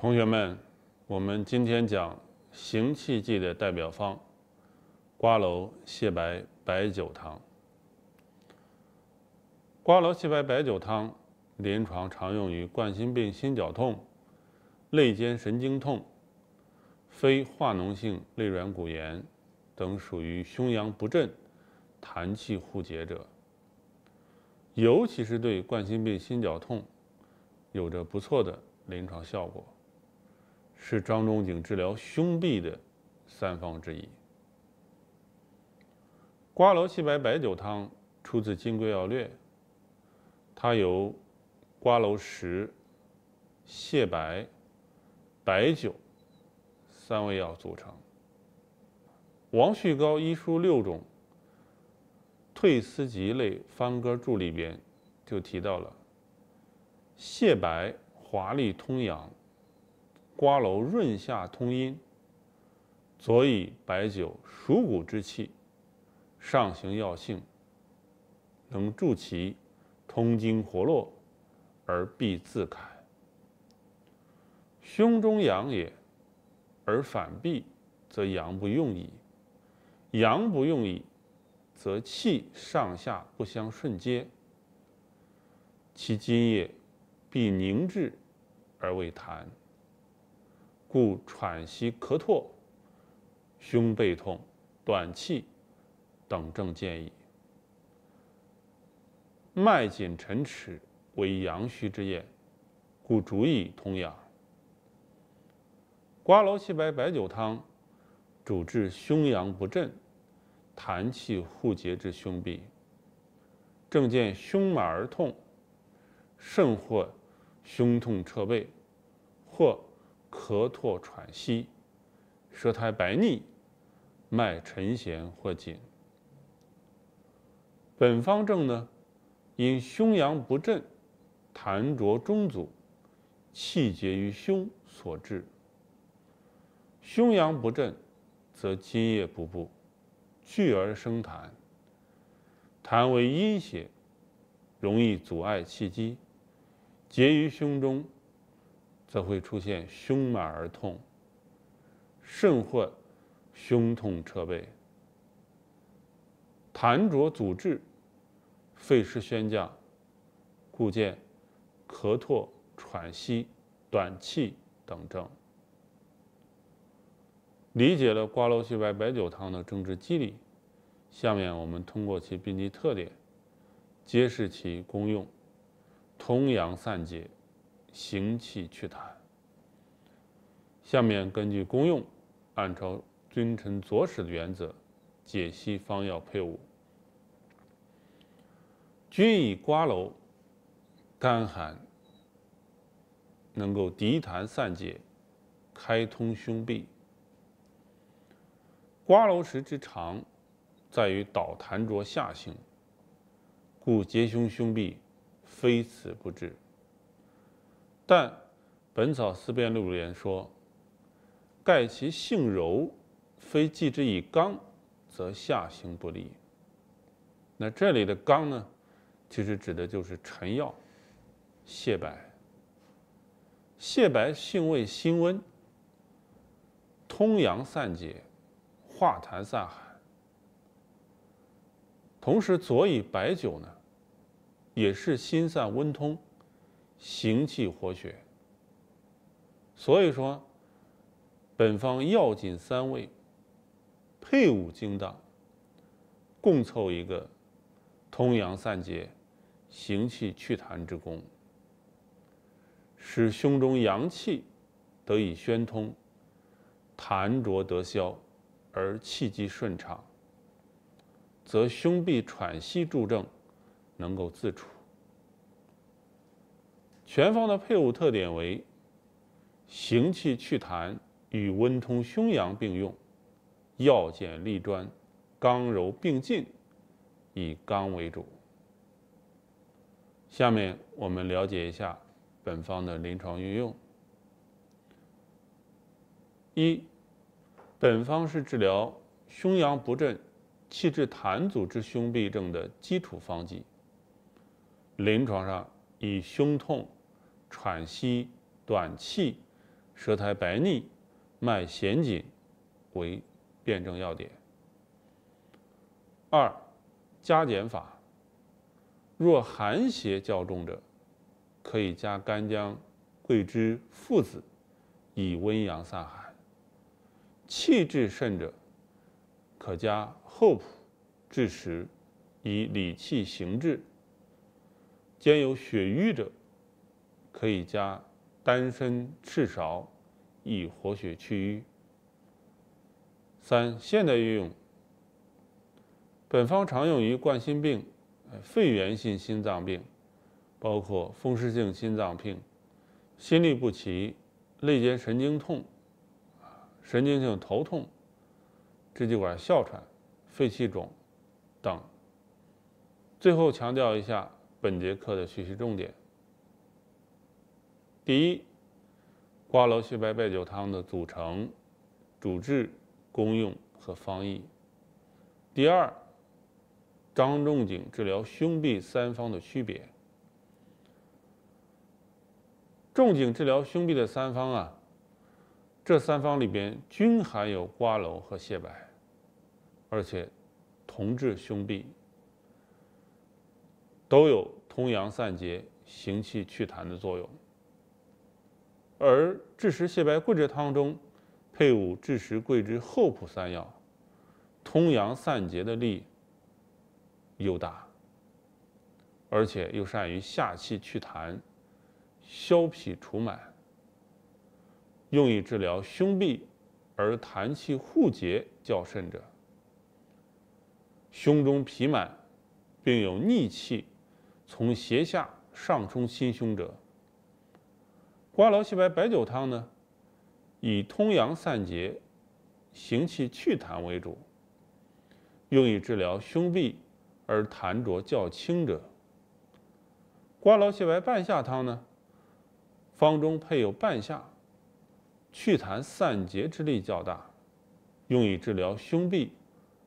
同学们，我们今天讲行气剂的代表方——瓜蒌薤白白酒汤。瓜蒌薤白白酒汤临床常用于冠心病心绞痛、肋间神经痛、非化脓性肋软骨炎等属于胸阳不振、痰气互结者，尤其是对冠心病心绞痛有着不错的临床效果。是张仲景治疗胸痹的三方之一。瓜蒌薤白白酒汤出自《金匮要略》，它由瓜蒌实、薤白、白酒三味药组成。王旭高《医书六种·退思集类方歌注》里边就提到了：薤白，华丽通阳。瓜蒌润下通阴，佐以白酒，属骨之气，上行药性，能助其通经活络，而必自开。胸中阳也，而反闭，则阳不用矣。阳不用矣，则气上下不相顺接，其津液必凝滞而为痰。故喘息、咳嗽、胸背痛、短气等症见矣。脉紧沉迟为阳虚之验，故逐以通阳。瓜蒌薤白白酒汤主治胸阳不振、痰气互结之胸痹。症见胸满而痛，甚或胸痛彻背，或。咳唾喘息，舌苔白腻，脉沉弦或紧。本方证呢，因胸阳不振，痰浊中阻，气结于胸所致。胸阳不振，则津液不布，聚而生痰。痰为阴邪，容易阻碍气机，结于胸中。则会出现胸满而痛，甚或胸痛彻背，痰浊阻滞，肺失宣降，故见咳嗽、喘息、短气等症。理解了瓜蒌薤白白酒汤的政治机理，下面我们通过其病机特点，揭示其功用，通阳散结。行气祛痰。下面根据功用，按照君臣佐使的原则解析方药配伍。均以瓜蒌、甘寒，能够涤痰散结、开通胸痹。瓜蒌实之长，在于导痰浊下行，故结胸胸痹，非此不治。但《本草思辨录》里说：“盖其性柔，非济之以刚，则下行不利。”那这里的“刚”呢，其实指的就是陈药、泻白。泻白性味辛温，通阳散结，化痰散寒。同时佐以白酒呢，也是辛散温通。行气活血，所以说本方药锦三味，配伍精当，共凑一个通阳散结、行气祛痰之功，使胸中阳气得以宣通，痰浊得消，而气机顺畅，则胸痹喘息助症能够自除。全方的配伍特点为行气祛痰与温通胸阳并用，药简力专，刚柔并进，以刚为主。下面我们了解一下本方的临床运用。一，本方是治疗胸阳不振、气滞痰阻之胸痹症的基础方剂。临床上以胸痛。喘息、短气、舌苔白腻、脉弦紧，为辨证要点。二、加减法。若寒邪较重者，可以加干姜、桂枝、附子，以温阳散寒；气滞甚者，可加厚朴、枳实，以理气行滞。兼有血瘀者。可以加丹参、赤芍，以活血祛瘀。三、现代运用，本方常用于冠心病、肺源性心脏病，包括风湿性心脏病、心律不齐、肋间神经痛、神经性头痛、支气管哮喘、肺气肿等。最后强调一下本节课的学习重点。第一，瓜蒌薤白白酒汤的组成、主治、功用和方义。第二，张仲景治疗胸痹三方的区别。仲景治疗胸痹的三方啊，这三方里边均含有瓜蒌和薤白，而且同治胸痹，都有通阳散结、行气祛痰的作用。而枳实泻白桂枝汤中配伍枳实、桂枝后朴三药，通阳散结的力又大，而且又善于下气祛痰、消痞除螨，用以治疗胸痹而痰气互结较甚者，胸中痞满，并有逆气从胁下上冲心胸者。瓜蒌薤白白酒汤呢，以通阳散结、行气祛痰为主，用以治疗胸痹而痰浊较轻者。瓜蒌薤白半夏汤呢，方中配有半夏，祛痰散结之力较大，用以治疗胸痹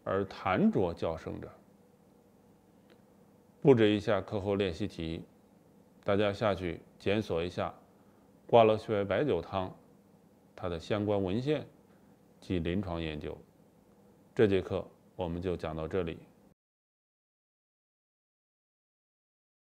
而痰浊较盛者。布置一下课后练习题，大家下去检索一下。挂了穴位白酒汤，它的相关文献及临床研究，这节课我们就讲到这里。